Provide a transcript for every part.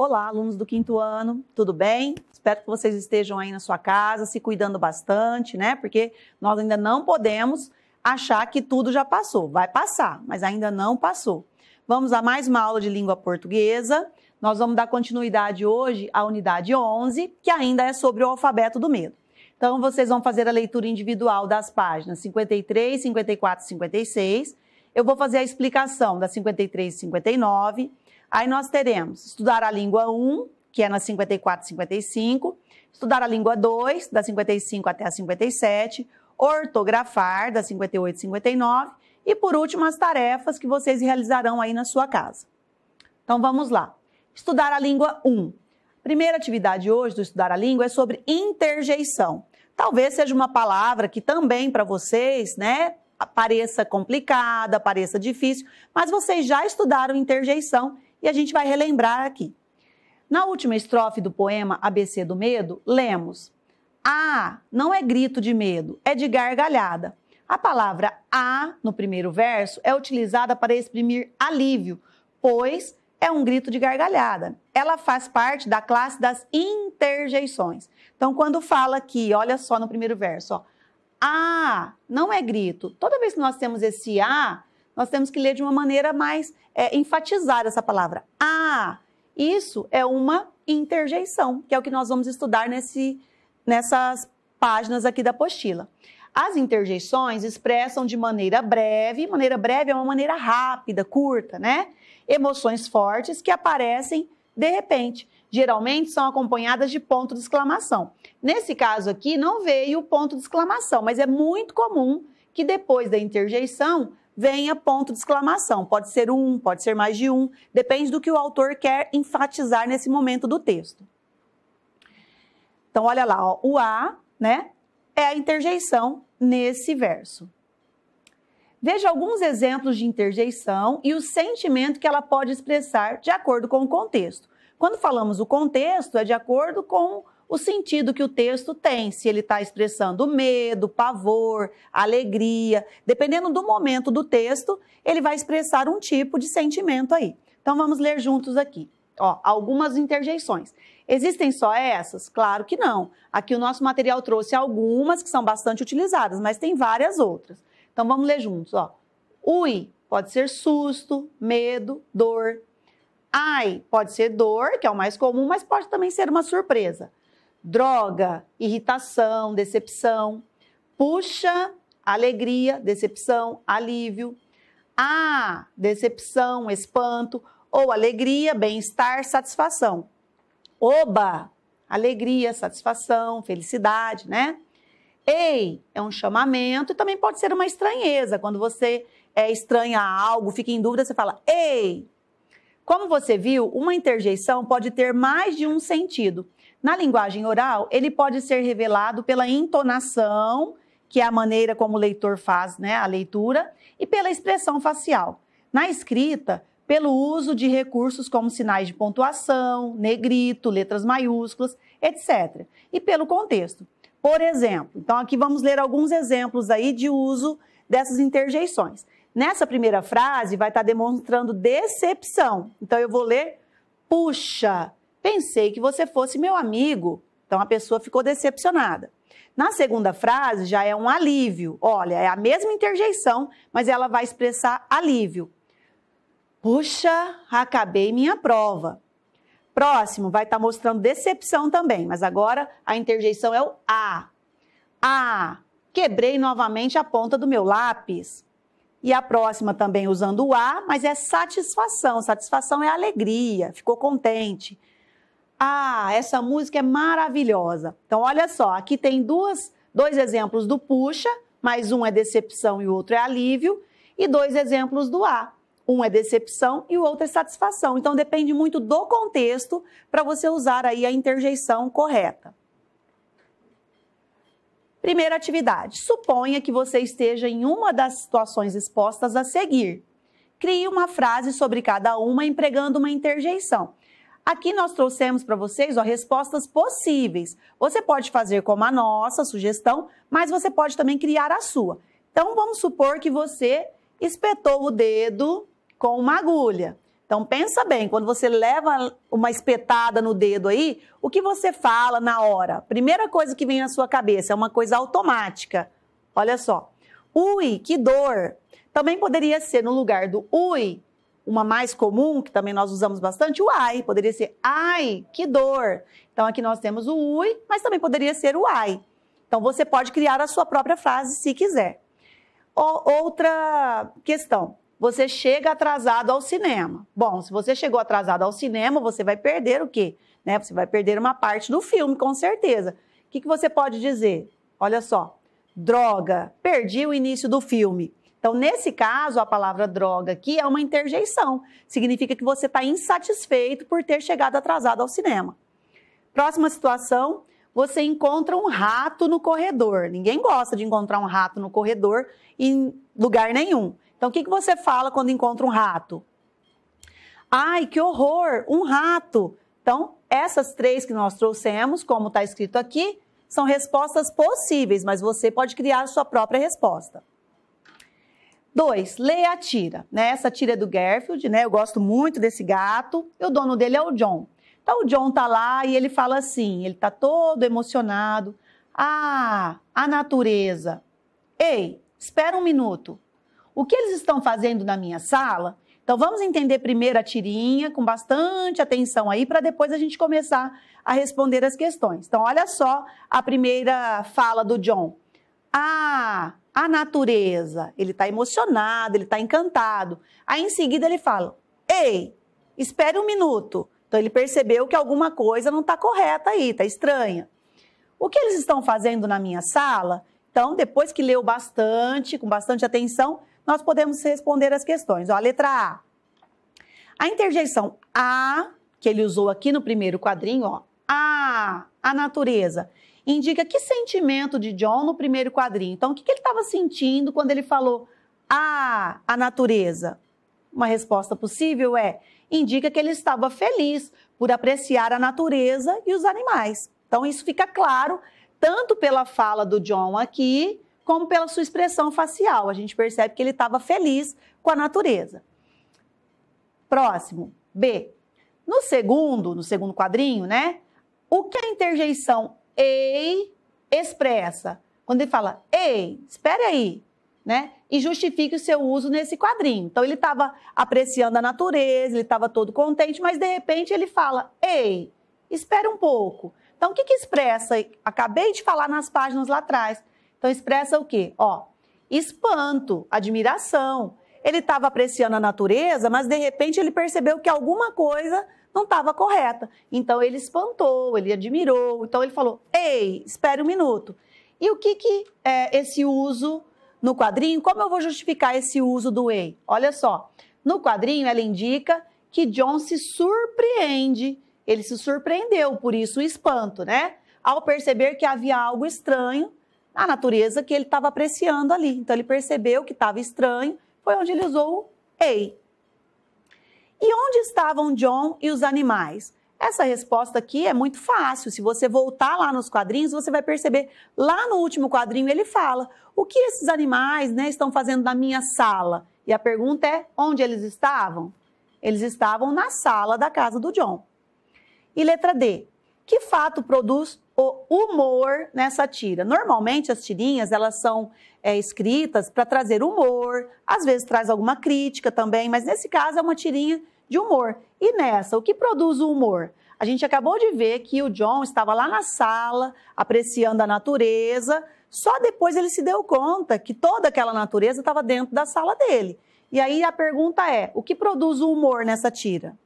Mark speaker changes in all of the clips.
Speaker 1: Olá, alunos do quinto ano, tudo bem? Espero que vocês estejam aí na sua casa, se cuidando bastante, né? Porque nós ainda não podemos achar que tudo já passou. Vai passar, mas ainda não passou. Vamos a mais uma aula de língua portuguesa. Nós vamos dar continuidade hoje à unidade 11, que ainda é sobre o alfabeto do medo. Então, vocês vão fazer a leitura individual das páginas 53, 54 e 56. Eu vou fazer a explicação da 53 e 59. Aí nós teremos estudar a língua 1, que é na 54 e 55, estudar a língua 2, da 55 até a 57, ortografar, da 58 e 59, e por último as tarefas que vocês realizarão aí na sua casa. Então vamos lá. Estudar a língua 1. Primeira atividade hoje do estudar a língua é sobre interjeição. Talvez seja uma palavra que também para vocês, né, pareça complicada, pareça difícil, mas vocês já estudaram interjeição e a gente vai relembrar aqui. Na última estrofe do poema ABC do Medo, lemos: A não é grito de medo, é de gargalhada. A palavra A no primeiro verso é utilizada para exprimir alívio, pois é um grito de gargalhada. Ela faz parte da classe das interjeições. Então, quando fala aqui, olha só no primeiro verso, ó, A não é grito. Toda vez que nós temos esse A, nós temos que ler de uma maneira mais é, enfatizar essa palavra. Ah, isso é uma interjeição, que é o que nós vamos estudar nesse, nessas páginas aqui da apostila. As interjeições expressam de maneira breve, maneira breve é uma maneira rápida, curta, né? Emoções fortes que aparecem de repente. Geralmente são acompanhadas de ponto de exclamação. Nesse caso aqui, não veio o ponto de exclamação, mas é muito comum que depois da interjeição venha ponto de exclamação. Pode ser um, pode ser mais de um, depende do que o autor quer enfatizar nesse momento do texto. Então, olha lá, ó, o a, né, é a interjeição nesse verso. Veja alguns exemplos de interjeição e o sentimento que ela pode expressar de acordo com o contexto. Quando falamos o contexto, é de acordo com o sentido que o texto tem, se ele está expressando medo, pavor, alegria. Dependendo do momento do texto, ele vai expressar um tipo de sentimento aí. Então vamos ler juntos aqui. Ó, algumas interjeições. Existem só essas? Claro que não. Aqui o nosso material trouxe algumas que são bastante utilizadas, mas tem várias outras. Então vamos ler juntos. Ó. Ui pode ser susto, medo, dor. Ai pode ser dor, que é o mais comum, mas pode também ser uma surpresa droga, irritação, decepção. Puxa, alegria, decepção, alívio. A, decepção, espanto. Ou alegria, bem-estar, satisfação. Oba, alegria, satisfação, felicidade, né? Ei, é um chamamento e também pode ser uma estranheza. Quando você é estranha a algo, fica em dúvida, você fala ei. Como você viu, uma interjeição pode ter mais de um sentido. Na linguagem oral, ele pode ser revelado pela entonação, que é a maneira como o leitor faz né, a leitura, e pela expressão facial. Na escrita, pelo uso de recursos como sinais de pontuação, negrito, letras maiúsculas, etc. E pelo contexto. Por exemplo, então aqui vamos ler alguns exemplos aí de uso dessas interjeições. Nessa primeira frase vai estar tá demonstrando decepção. Então eu vou ler puxa, Pensei que você fosse meu amigo. Então a pessoa ficou decepcionada. Na segunda frase já é um alívio. Olha, é a mesma interjeição, mas ela vai expressar alívio. Puxa, acabei minha prova. Próximo vai estar tá mostrando decepção também, mas agora a interjeição é o a. A. Quebrei novamente a ponta do meu lápis. E a próxima também usando o a, mas é satisfação. Satisfação é alegria, ficou contente. Ah, essa música é maravilhosa. Então, olha só, aqui tem duas, dois exemplos do puxa, mas um é decepção e o outro é alívio, e dois exemplos do a. Um é decepção e o outro é satisfação. Então, depende muito do contexto para você usar aí a interjeição correta. Primeira atividade: suponha que você esteja em uma das situações expostas a seguir. Crie uma frase sobre cada uma empregando uma interjeição. Aqui nós trouxemos para vocês ó, respostas possíveis. Você pode fazer como a nossa sugestão, mas você pode também criar a sua. Então vamos supor que você espetou o dedo com uma agulha. Então pensa bem, quando você leva uma espetada no dedo aí, o que você fala na hora? Primeira coisa que vem na sua cabeça é uma coisa automática. Olha só. Ui, que dor. Também poderia ser no lugar do ui, uma mais comum, que também nós usamos bastante, o ai. Poderia ser ai, que dor. Então aqui nós temos o ui, mas também poderia ser o ai. Então você pode criar a sua própria frase se quiser. O, outra questão. Você chega atrasado ao cinema. Bom, se você chegou atrasado ao cinema, você vai perder o quê? Né? Você vai perder uma parte do filme, com certeza. O que, que você pode dizer? Olha só. Droga, perdi o início do filme. Então, nesse caso, a palavra droga aqui é uma interjeição. Significa que você está insatisfeito por ter chegado atrasado ao cinema. Próxima situação, você encontra um rato no corredor. Ninguém gosta de encontrar um rato no corredor em lugar nenhum. Então, o que, que você fala quando encontra um rato? Ai, que horror! Um rato! Então, essas três que nós trouxemos, como está escrito aqui, são respostas possíveis, mas você pode criar a sua própria resposta. Dois, leia a tira. Né? Essa tira é do Garfield, né? Eu gosto muito desse gato. E o dono dele é o John. Então o John tá lá e ele fala assim, ele tá todo emocionado. Ah, a natureza. Ei, espera um minuto. O que eles estão fazendo na minha sala? Então vamos entender primeiro a tirinha com bastante atenção aí para depois a gente começar a responder as questões. Então olha só a primeira fala do John. Ah, a natureza, ele está emocionado, ele está encantado. Aí em seguida ele fala: Ei, espere um minuto. Então ele percebeu que alguma coisa não está correta aí, está estranha. O que eles estão fazendo na minha sala? Então, depois que leu bastante, com bastante atenção, nós podemos responder as questões. Ó, a letra A. A interjeição A, que ele usou aqui no primeiro quadrinho, ó, a, a natureza, indica que sentimento de John no primeiro quadrinho. Então, o que, que ele estava sentindo quando ele falou, ah, a natureza? Uma resposta possível é, indica que ele estava feliz por apreciar a natureza e os animais. Então, isso fica claro, tanto pela fala do John aqui, como pela sua expressão facial. A gente percebe que ele estava feliz com a natureza. Próximo, B. No segundo, no segundo quadrinho, né? O que a interjeição ei expressa. Quando ele fala, ei, espere aí, né? E justifique o seu uso nesse quadrinho. Então ele estava apreciando a natureza, ele estava todo contente, mas de repente ele fala, ei, espere um pouco. Então o que, que expressa? Acabei de falar nas páginas lá atrás. Então expressa o quê? Ó, espanto, admiração. Ele estava apreciando a natureza, mas de repente ele percebeu que alguma coisa não estava correta. Então ele espantou, ele admirou, então ele falou: ei, espere um minuto. E o que, que é esse uso no quadrinho? Como eu vou justificar esse uso do ei? Olha só, no quadrinho ela indica que John se surpreende, ele se surpreendeu, por isso o espanto, né? Ao perceber que havia algo estranho na natureza que ele estava apreciando ali. Então ele percebeu que estava estranho, foi onde ele usou o ei. E onde estavam John e os animais? Essa resposta aqui é muito fácil. Se você voltar lá nos quadrinhos, você vai perceber. Lá no último quadrinho ele fala: o que esses animais né, estão fazendo na minha sala? E a pergunta é: onde eles estavam? Eles estavam na sala da casa do John. E letra D: que fato produz o humor nessa tira? Normalmente as tirinhas elas são é, escritas para trazer humor, às vezes traz alguma crítica também, mas nesse caso é uma tirinha de humor. E nessa, o que produz o humor? A gente acabou de ver que o John estava lá na sala, apreciando a natureza, só depois ele se deu conta que toda aquela natureza estava dentro da sala dele. E aí a pergunta é: o que produz o humor nessa tira?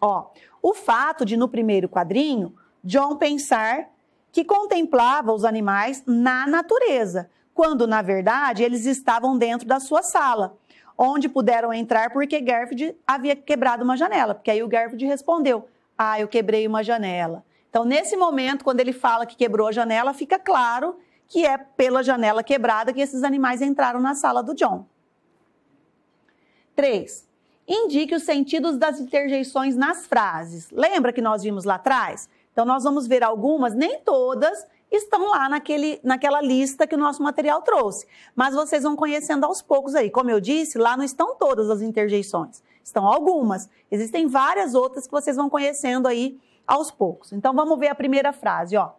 Speaker 1: Ó, o fato de no primeiro quadrinho, John pensar que contemplava os animais na natureza, quando na verdade eles estavam dentro da sua sala onde puderam entrar porque Garfield havia quebrado uma janela. Porque aí o Garfield respondeu: Ah, eu quebrei uma janela. Então, nesse momento, quando ele fala que quebrou a janela, fica claro que é pela janela quebrada que esses animais entraram na sala do John. 3. Indique os sentidos das interjeições nas frases. Lembra que nós vimos lá atrás? Então, nós vamos ver algumas, nem todas, estão lá naquele, naquela lista que o nosso material trouxe. Mas vocês vão conhecendo aos poucos aí. Como eu disse, lá não estão todas as interjeições, estão algumas. Existem várias outras que vocês vão conhecendo aí aos poucos. Então vamos ver a primeira frase, ó.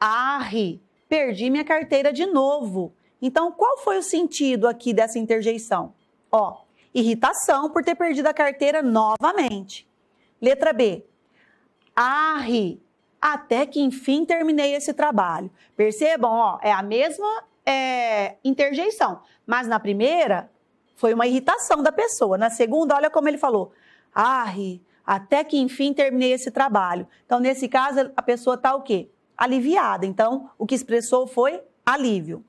Speaker 1: Arre, perdi minha carteira de novo. Então, qual foi o sentido aqui dessa interjeição? Ó, irritação por ter perdido a carteira novamente. Letra B. Arre, até que enfim terminei esse trabalho. Percebam, ó, é a mesma é, interjeição, mas na primeira foi uma irritação da pessoa. Na segunda, olha como ele falou: arre. Ah, até que enfim terminei esse trabalho. Então, nesse caso, a pessoa está o quê? Aliviada. Então, o que expressou foi alívio.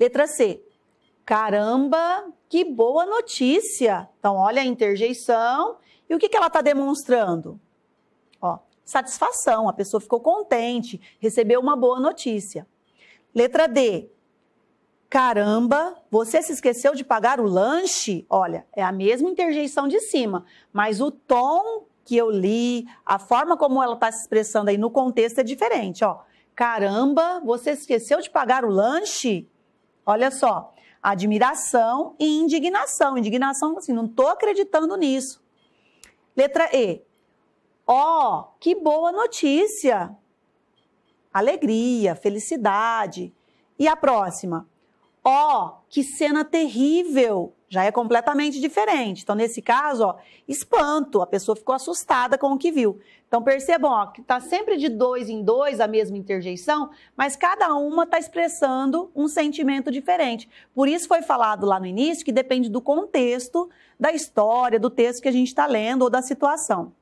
Speaker 1: Letra C. Caramba, que boa notícia! Então, olha a interjeição. E o que, que ela está demonstrando? satisfação, a pessoa ficou contente, recebeu uma boa notícia. Letra D. Caramba, você se esqueceu de pagar o lanche? Olha, é a mesma interjeição de cima, mas o tom que eu li, a forma como ela está se expressando aí no contexto é diferente, ó. Caramba, você se esqueceu de pagar o lanche? Olha só, admiração e indignação. Indignação, assim, não estou acreditando nisso. Letra E, Ó, oh, que boa notícia! Alegria, felicidade. E a próxima? Ó, oh, que cena terrível! Já é completamente diferente. Então, nesse caso, ó, espanto, a pessoa ficou assustada com o que viu. Então, percebam ó, que está sempre de dois em dois a mesma interjeição, mas cada uma está expressando um sentimento diferente. Por isso foi falado lá no início que depende do contexto, da história, do texto que a gente está lendo ou da situação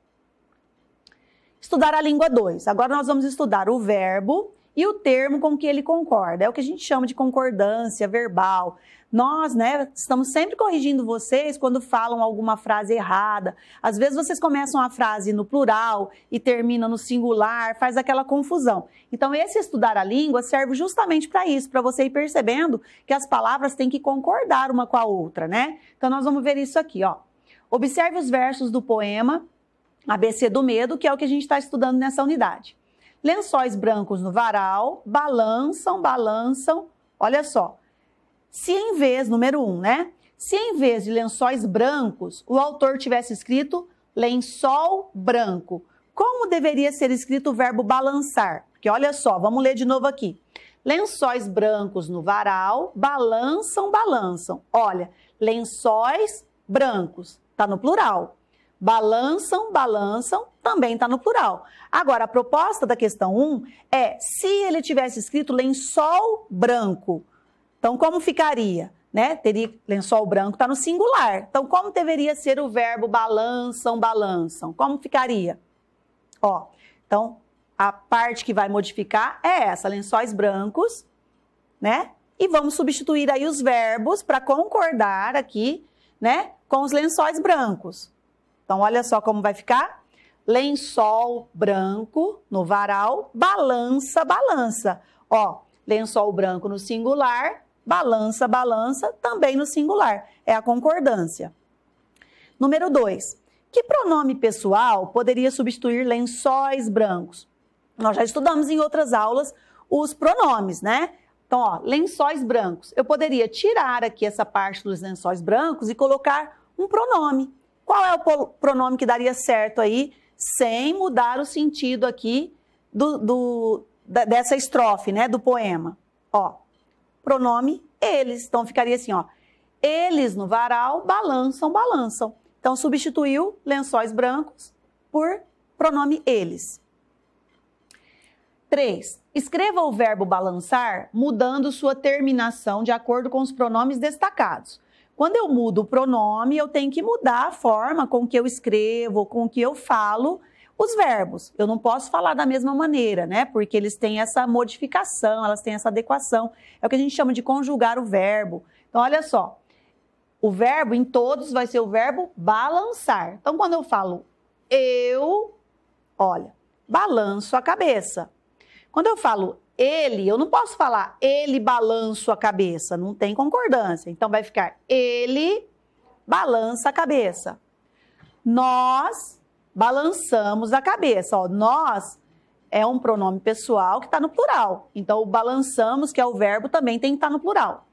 Speaker 1: estudar a língua 2. Agora nós vamos estudar o verbo e o termo com que ele concorda. É o que a gente chama de concordância verbal. Nós, né, estamos sempre corrigindo vocês quando falam alguma frase errada. Às vezes vocês começam a frase no plural e terminam no singular, faz aquela confusão. Então, esse estudar a língua serve justamente para isso, para você ir percebendo que as palavras têm que concordar uma com a outra, né? Então, nós vamos ver isso aqui, ó. Observe os versos do poema ABC do medo, que é o que a gente está estudando nessa unidade. Lençóis brancos no varal, balançam, balançam. Olha só. Se em vez, número um, né? Se em vez de lençóis brancos, o autor tivesse escrito lençol branco, como deveria ser escrito o verbo balançar? Porque olha só, vamos ler de novo aqui. Lençóis brancos no varal, balançam, balançam. Olha, lençóis brancos, tá no plural balançam, balançam, também está no plural. Agora, a proposta da questão 1 é se ele tivesse escrito lençol branco. Então, como ficaria? Né? Teria lençol branco, está no singular. Então, como deveria ser o verbo balançam, balançam? Como ficaria? Ó, então, a parte que vai modificar é essa, lençóis brancos, né? E vamos substituir aí os verbos para concordar aqui, né? Com os lençóis brancos. Então, olha só como vai ficar. Lençol branco no varal, balança, balança. Ó, lençol branco no singular, balança, balança, também no singular. É a concordância. Número 2. Que pronome pessoal poderia substituir lençóis brancos? Nós já estudamos em outras aulas os pronomes, né? Então, ó, lençóis brancos. Eu poderia tirar aqui essa parte dos lençóis brancos e colocar um pronome. Qual é o pronome que daria certo aí, sem mudar o sentido aqui do, do da, dessa estrofe, né, do poema? Ó, pronome eles. Então ficaria assim, ó. Eles no varal balançam, balançam. Então substituiu lençóis brancos por pronome eles. 3. Escreva o verbo balançar mudando sua terminação de acordo com os pronomes destacados. Quando eu mudo o pronome, eu tenho que mudar a forma com que eu escrevo, com que eu falo os verbos. Eu não posso falar da mesma maneira, né? Porque eles têm essa modificação, elas têm essa adequação. É o que a gente chama de conjugar o verbo. Então, olha só. O verbo em todos vai ser o verbo balançar. Então, quando eu falo eu, olha, balanço a cabeça. Quando eu falo ele, eu não posso falar ele balança a cabeça, não tem concordância. Então vai ficar ele balança a cabeça. Nós balançamos a cabeça. Ó, nós é um pronome pessoal que está no plural. Então o balançamos, que é o verbo, também tem que estar tá no plural.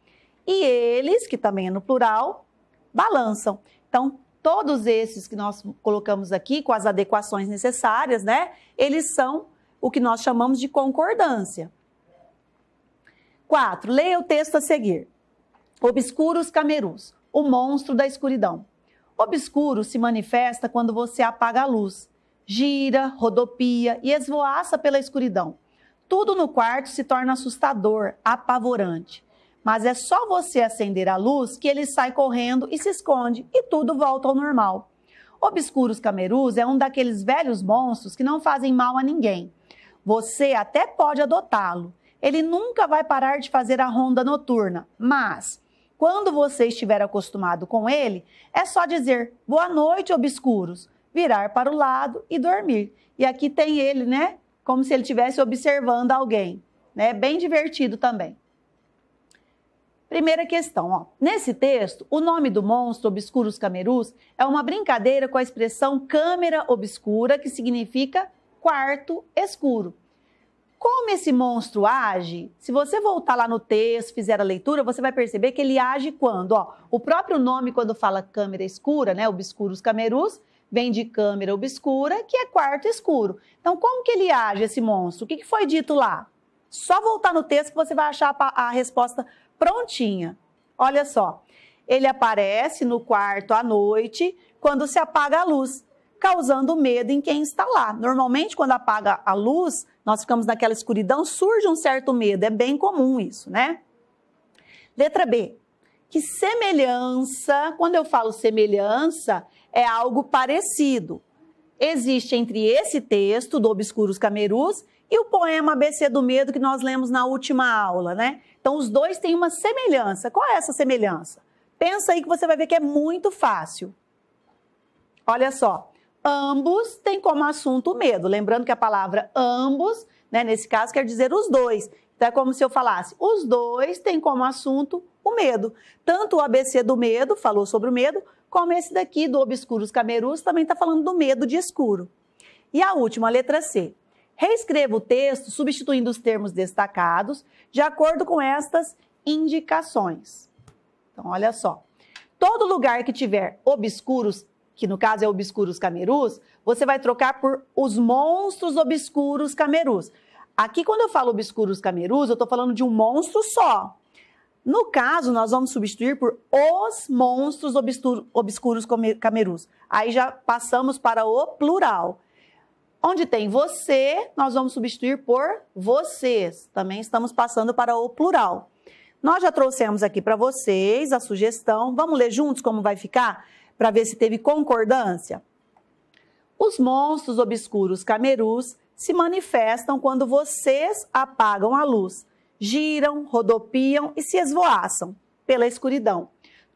Speaker 1: E eles, que também é no plural, balançam. Então todos esses que nós colocamos aqui com as adequações necessárias, né? Eles são o que nós chamamos de concordância. 4. Leia o texto a seguir. Obscuros Camerus, o monstro da escuridão. Obscuro se manifesta quando você apaga a luz, gira, rodopia e esvoaça pela escuridão. Tudo no quarto se torna assustador, apavorante. Mas é só você acender a luz que ele sai correndo e se esconde e tudo volta ao normal. Obscuros Camerus é um daqueles velhos monstros que não fazem mal a ninguém, você até pode adotá-lo. Ele nunca vai parar de fazer a ronda noturna, mas quando você estiver acostumado com ele, é só dizer boa noite, obscuros, virar para o lado e dormir. E aqui tem ele, né? Como se ele estivesse observando alguém. Né? Bem divertido também. Primeira questão, ó. Nesse texto, o nome do monstro Obscuros Camerus é uma brincadeira com a expressão câmera obscura, que significa quarto escuro. Como esse monstro age? Se você voltar lá no texto, fizer a leitura, você vai perceber que ele age quando, ó, o próprio nome quando fala câmera escura, né, obscuros camerus, vem de câmera obscura, que é quarto escuro. Então, como que ele age esse monstro? O que, que foi dito lá? Só voltar no texto que você vai achar a resposta prontinha. Olha só, ele aparece no quarto à noite quando se apaga a luz, causando medo em quem está lá. Normalmente, quando apaga a luz, nós ficamos naquela escuridão, surge um certo medo, é bem comum isso, né? Letra B. Que semelhança, quando eu falo semelhança, é algo parecido. Existe entre esse texto do Obscuros Camerus e o poema ABC do Medo que nós lemos na última aula, né? Então os dois têm uma semelhança. Qual é essa semelhança? Pensa aí que você vai ver que é muito fácil. Olha só ambos têm como assunto o medo. Lembrando que a palavra ambos, né, nesse caso, quer dizer os dois. Então é como se eu falasse: os dois têm como assunto o medo. Tanto o ABC do medo falou sobre o medo, como esse daqui do Obscuros Camerus também está falando do medo de escuro. E a última, a letra C. Reescreva o texto substituindo os termos destacados de acordo com estas indicações. Então, olha só. Todo lugar que tiver obscuros que no caso é Obscuros Camerus, você vai trocar por os monstros Obscuros Camerus. Aqui, quando eu falo Obscuros Camerus, eu estou falando de um monstro só. No caso, nós vamos substituir por os monstros obscuros camerus. Aí já passamos para o plural. Onde tem você, nós vamos substituir por vocês. Também estamos passando para o plural. Nós já trouxemos aqui para vocês a sugestão. Vamos ler juntos como vai ficar? para ver se teve concordância? Os monstros obscuros camerus se manifestam quando vocês apagam a luz, giram, rodopiam e se esvoaçam pela escuridão.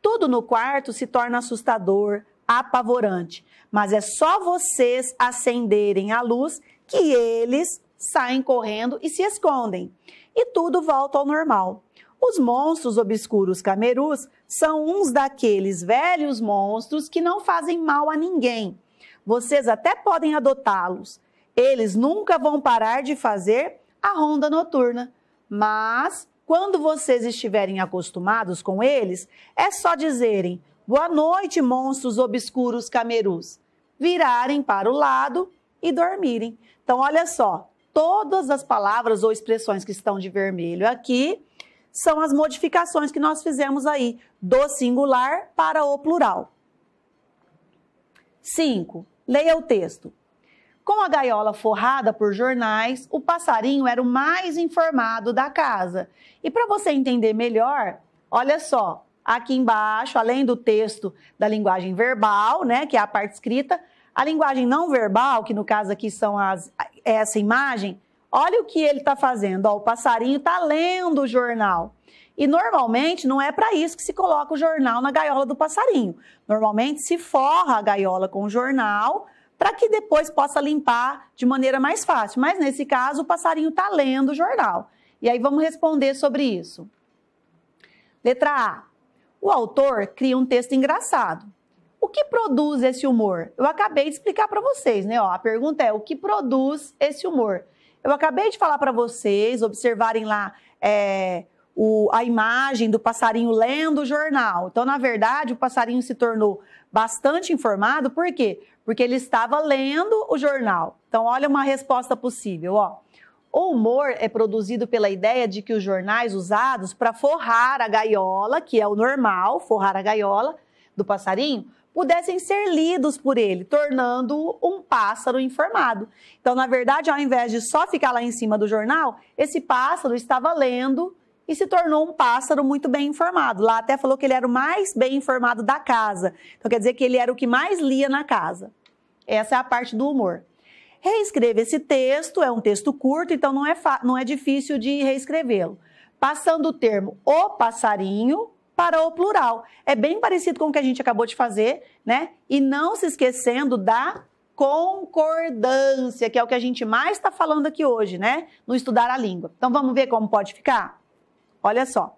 Speaker 1: Tudo no quarto se torna assustador, apavorante, mas é só vocês acenderem a luz que eles saem correndo e se escondem. E tudo volta ao normal. Os monstros obscuros camerus são uns daqueles velhos monstros que não fazem mal a ninguém. Vocês até podem adotá-los. Eles nunca vão parar de fazer a ronda noturna. Mas, quando vocês estiverem acostumados com eles, é só dizerem: Boa noite, monstros obscuros camerus. Virarem para o lado e dormirem. Então, olha só, todas as palavras ou expressões que estão de vermelho aqui são as modificações que nós fizemos aí do singular para o plural. 5. Leia o texto. Com a gaiola forrada por jornais, o passarinho era o mais informado da casa. E para você entender melhor, olha só, aqui embaixo, além do texto da linguagem verbal, né, que é a parte escrita, a linguagem não verbal, que no caso aqui são as, essa imagem, Olha o que ele está fazendo. Ó, o passarinho está lendo o jornal. E normalmente não é para isso que se coloca o jornal na gaiola do passarinho. Normalmente se forra a gaiola com o jornal para que depois possa limpar de maneira mais fácil. Mas nesse caso, o passarinho está lendo o jornal. E aí vamos responder sobre isso. Letra A. O autor cria um texto engraçado. O que produz esse humor? Eu acabei de explicar para vocês, né? Ó, a pergunta é: o que produz esse humor? Eu acabei de falar para vocês observarem lá é, o, a imagem do passarinho lendo o jornal. Então, na verdade, o passarinho se tornou bastante informado, por quê? Porque ele estava lendo o jornal. Então, olha uma resposta possível, ó. O humor é produzido pela ideia de que os jornais usados para forrar a gaiola, que é o normal, forrar a gaiola do passarinho, pudessem ser lidos por ele, tornando-o um pássaro informado. Então, na verdade, ao invés de só ficar lá em cima do jornal, esse pássaro estava lendo e se tornou um pássaro muito bem informado. Lá até falou que ele era o mais bem informado da casa. Então, quer dizer que ele era o que mais lia na casa. Essa é a parte do humor. Reescreva esse texto, é um texto curto, então não é, não é difícil de reescrevê-lo. Passando o termo o passarinho para o plural. É bem parecido com o que a gente acabou de fazer, né? E não se esquecendo da concordância, que é o que a gente mais está falando aqui hoje, né? No estudar a língua. Então vamos ver como pode ficar? Olha só.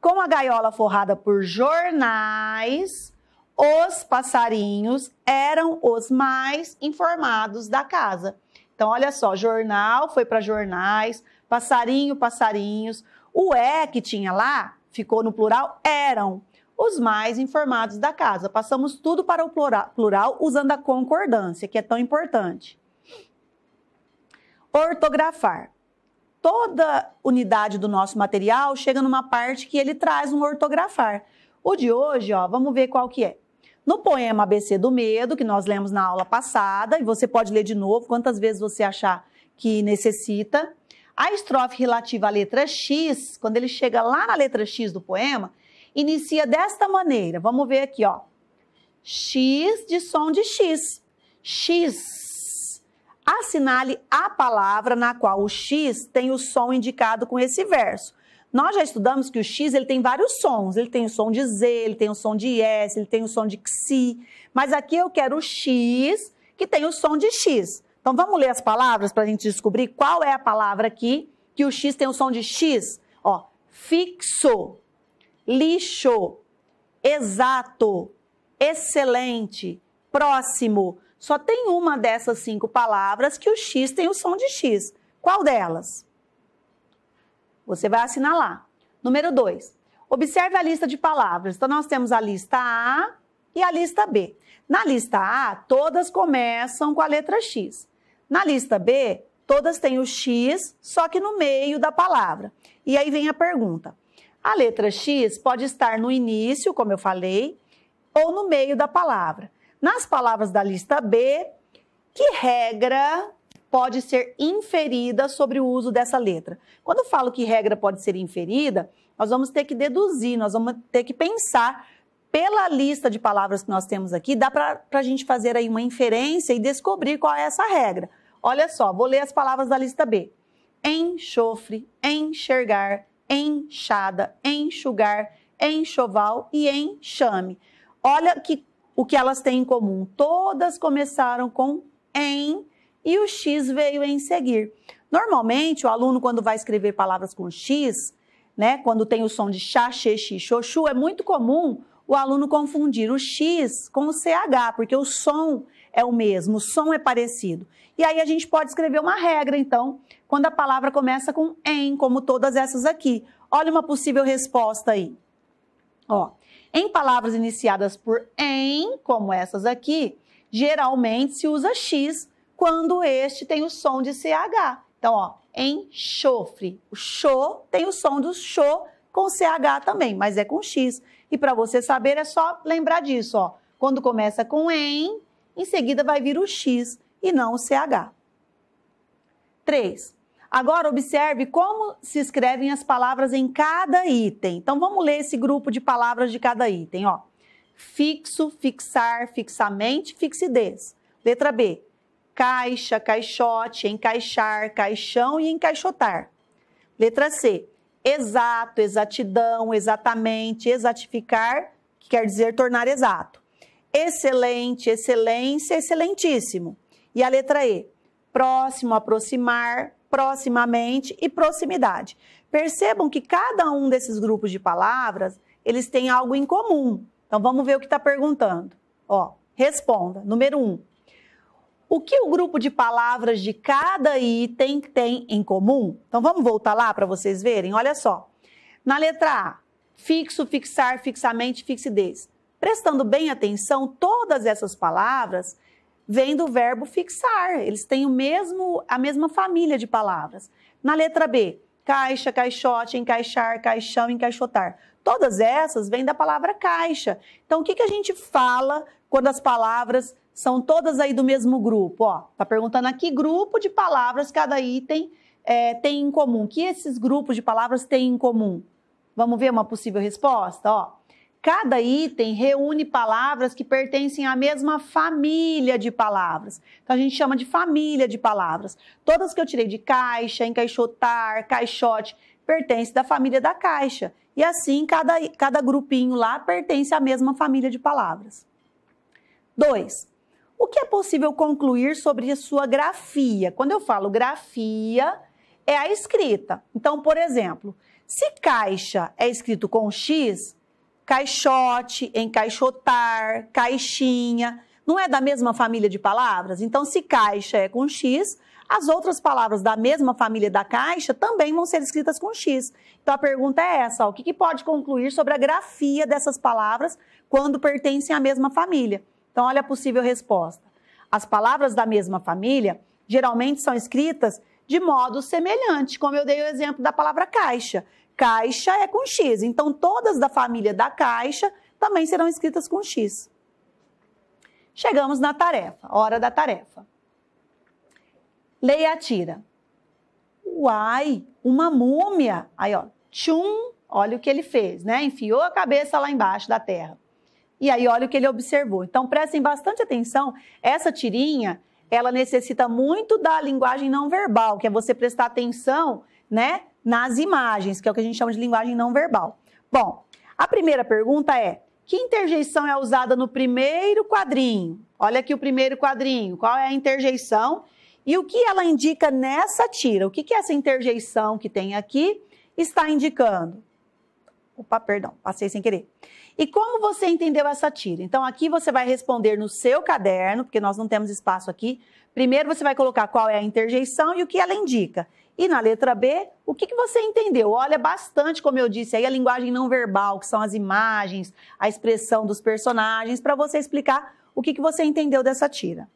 Speaker 1: Com a gaiola forrada por jornais, os passarinhos eram os mais informados da casa. Então, olha só, jornal foi para jornais, passarinho, passarinhos. O é que tinha lá ficou no plural, eram os mais informados da casa. Passamos tudo para o plural, plural usando a concordância, que é tão importante. Ortografar. Toda unidade do nosso material chega numa parte que ele traz um ortografar. O de hoje, ó, vamos ver qual que é. No poema ABC do Medo, que nós lemos na aula passada, e você pode ler de novo quantas vezes você achar que necessita, a estrofe relativa à letra X, quando ele chega lá na letra X do poema, inicia desta maneira. Vamos ver aqui, ó. X de som de X. X. Assinale a palavra na qual o X tem o som indicado com esse verso. Nós já estudamos que o X ele tem vários sons. Ele tem o som de Z, ele tem o som de S, ele tem o som de XI. Mas aqui eu quero o X que tem o som de X. Então vamos ler as palavras para a gente descobrir qual é a palavra aqui que o X tem o som de X. Ó, fixo, lixo, exato, excelente, próximo. Só tem uma dessas cinco palavras que o X tem o som de X. Qual delas? Você vai assinalar. Número 2. Observe a lista de palavras. Então, nós temos a lista A e a lista B. Na lista A, todas começam com a letra X. Na lista B, todas têm o X, só que no meio da palavra. E aí vem a pergunta. A letra X pode estar no início, como eu falei, ou no meio da palavra. Nas palavras da lista B, que regra pode ser inferida sobre o uso dessa letra? Quando eu falo que regra pode ser inferida, nós vamos ter que deduzir, nós vamos ter que pensar pela lista de palavras que nós temos aqui, dá para a gente fazer aí uma inferência e descobrir qual é essa regra. Olha só, vou ler as palavras da lista B: enxofre, enxergar, enxada, enxugar, enxoval e enxame. Olha que, o que elas têm em comum. Todas começaram com em e o X veio em seguir. Normalmente, o aluno, quando vai escrever palavras com X, né, quando tem o som de chá, xê, xi, xoxu, é muito comum o aluno confundir o X com o CH, porque o som é o mesmo, o som é parecido. E aí a gente pode escrever uma regra, então, quando a palavra começa com em, como todas essas aqui. Olha uma possível resposta aí. Ó, em palavras iniciadas por em, como essas aqui, geralmente se usa x quando este tem o som de ch. Então, ó, enxofre. O xô tem o som do xô com ch também, mas é com x. E para você saber é só lembrar disso, ó. Quando começa com em, em seguida vai vir o x e não o CH. 3. Agora observe como se escrevem as palavras em cada item. Então vamos ler esse grupo de palavras de cada item, ó. Fixo, fixar, fixamente, fixidez. Letra B. Caixa, caixote, encaixar, caixão e encaixotar. Letra C. Exato, exatidão, exatamente, exatificar, que quer dizer tornar exato. Excelente, excelência, excelentíssimo. E a letra E, próximo, aproximar, proximamente e proximidade. Percebam que cada um desses grupos de palavras, eles têm algo em comum. Então vamos ver o que está perguntando. Ó, responda. Número um, o que o grupo de palavras de cada item tem em comum? Então vamos voltar lá para vocês verem. Olha só. Na letra A, fixo, fixar, fixamente, fixidez. Prestando bem atenção, todas essas palavras, vem do verbo fixar. Eles têm o mesmo, a mesma família de palavras. Na letra B, caixa, caixote, encaixar, caixão, encaixotar. Todas essas vêm da palavra caixa. Então, o que, que a gente fala quando as palavras são todas aí do mesmo grupo? Ó, tá perguntando aqui grupo de palavras cada item é, tem em comum. O que esses grupos de palavras têm em comum? Vamos ver uma possível resposta? Ó, Cada item reúne palavras que pertencem à mesma família de palavras. Então a gente chama de família de palavras. Todas que eu tirei de caixa, encaixotar, caixote, pertence da família da caixa. E assim cada, cada grupinho lá pertence à mesma família de palavras. 2. O que é possível concluir sobre a sua grafia? Quando eu falo grafia, é a escrita. Então, por exemplo, se caixa é escrito com X, caixote, encaixotar, caixinha. Não é da mesma família de palavras? Então, se caixa é com X, as outras palavras da mesma família da caixa também vão ser escritas com X. Então a pergunta é essa: ó, o que, que, pode concluir sobre a grafia dessas palavras quando pertencem à mesma família? Então, olha a possível resposta. As palavras da mesma família geralmente são escritas de modo semelhante, como eu dei o exemplo da palavra caixa. Caixa é com X. Então, todas da família da Caixa também serão escritas com X. Chegamos na tarefa, hora da tarefa. Leia a tira. Uai, uma múmia. Aí, ó, tchum, olha o que ele fez, né? Enfiou a cabeça lá embaixo da terra. E aí, olha o que ele observou. Então, prestem bastante atenção. Essa tirinha, ela necessita muito da linguagem não verbal, que é você prestar atenção né, nas imagens, que é o que a gente chama de linguagem não verbal. Bom, a primeira pergunta é: que interjeição é usada no primeiro quadrinho? Olha aqui o primeiro quadrinho, qual é a interjeição? E o que ela indica nessa tira? O que, que essa interjeição que tem aqui está indicando? Opa, perdão, passei sem querer. E como você entendeu essa tira? Então, aqui você vai responder no seu caderno, porque nós não temos espaço aqui. Primeiro, você vai colocar qual é a interjeição e o que ela indica. E na letra B, o que, que você entendeu? Olha bastante, como eu disse, aí a linguagem não verbal, que são as imagens, a expressão dos personagens, para você explicar o que, que você entendeu dessa tira.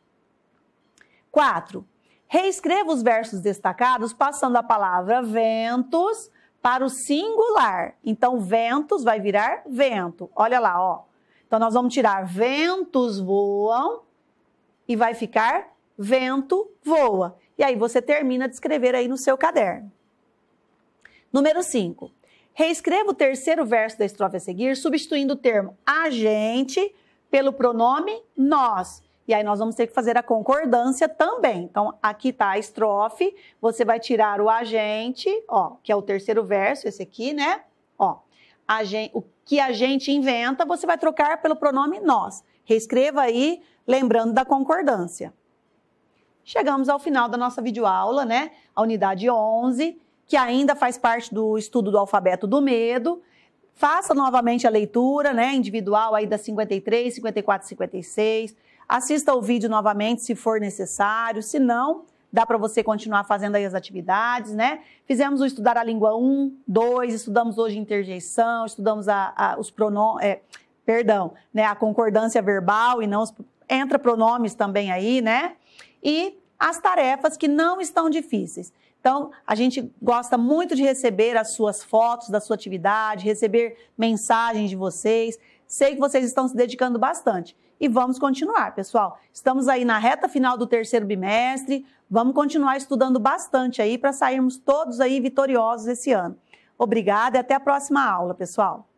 Speaker 1: 4. Reescreva os versos destacados passando a palavra ventos para o singular. Então, ventos vai virar vento. Olha lá, ó. Então, nós vamos tirar ventos voam e vai ficar vento voa. E aí você termina de escrever aí no seu caderno. Número 5. Reescreva o terceiro verso da estrofe a seguir, substituindo o termo a gente pelo pronome nós. E aí nós vamos ter que fazer a concordância também. Então, aqui está a estrofe, você vai tirar o agente, ó, que é o terceiro verso, esse aqui, né? Ó, a gente, o que a gente inventa, você vai trocar pelo pronome nós. Reescreva aí, lembrando da concordância chegamos ao final da nossa videoaula, né? A unidade 11, que ainda faz parte do estudo do alfabeto do medo. Faça novamente a leitura, né, individual aí das 53, 54, 56. Assista o vídeo novamente se for necessário, se não, dá para você continuar fazendo aí as atividades, né? Fizemos o estudar a língua 1, 2, estudamos hoje interjeição, estudamos a, a os pronomes, é, perdão, né, a concordância verbal e não os, entra pronomes também aí, né? E as tarefas que não estão difíceis. Então, a gente gosta muito de receber as suas fotos da sua atividade, receber mensagens de vocês. Sei que vocês estão se dedicando bastante. E vamos continuar, pessoal. Estamos aí na reta final do terceiro bimestre. Vamos continuar estudando bastante aí para sairmos todos aí vitoriosos esse ano. Obrigada e até a próxima aula, pessoal.